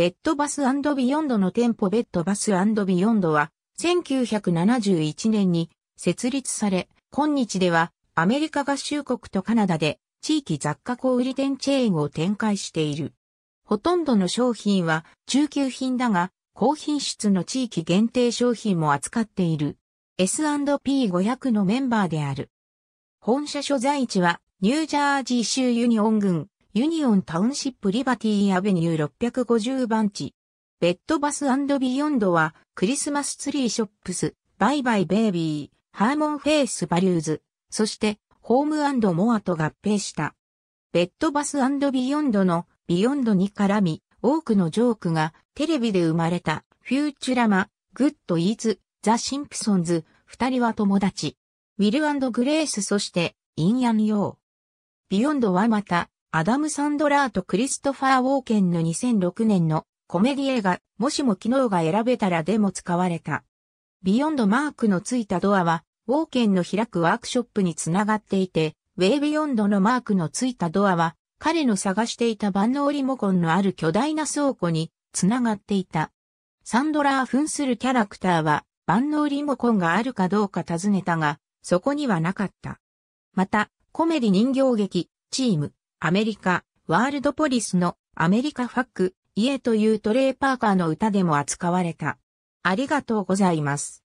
ベッドバスビヨンドの店舗ベッドバスビヨンドは、1971年に設立され、今日ではアメリカ合衆国とカナダで地域雑貨小売店チェーンを展開している。ほとんどの商品は中級品だが、高品質の地域限定商品も扱っている。S&P500 のメンバーである。本社所在地はニュージャージー州ユニオン郡ユニオンタウンシップリバティーアベニュー650番地。ベッドバスビヨンドは、クリスマスツリーショップス、バイバイベイビー、ハーモンフェイスバリューズ、そして、ホームモアと合併した。ベッドバスビヨンドのビヨンドに絡み、多くのジョークがテレビで生まれた、フューチュラマ、グッドイーズ、ザ・シンプソンズ、二人は友達。ウィルグレースそして、インヤンヨー。ビヨンドはまた、アダム・サンドラーとクリストファー・ウォーケンの2006年のコメディ映画、もしも機能が選べたらでも使われた。ビヨンドマークのついたドアは、ウォーケンの開くワークショップにつながっていて、ウェイビヨンドのマークのついたドアは、彼の探していた万能リモコンのある巨大な倉庫につながっていた。サンドラー扮するキャラクターは、万能リモコンがあるかどうか尋ねたが、そこにはなかった。また、コメディ人形劇、チーム、アメリカ、ワールドポリスのアメリカファック、家というトレーパーカーの歌でも扱われた。ありがとうございます。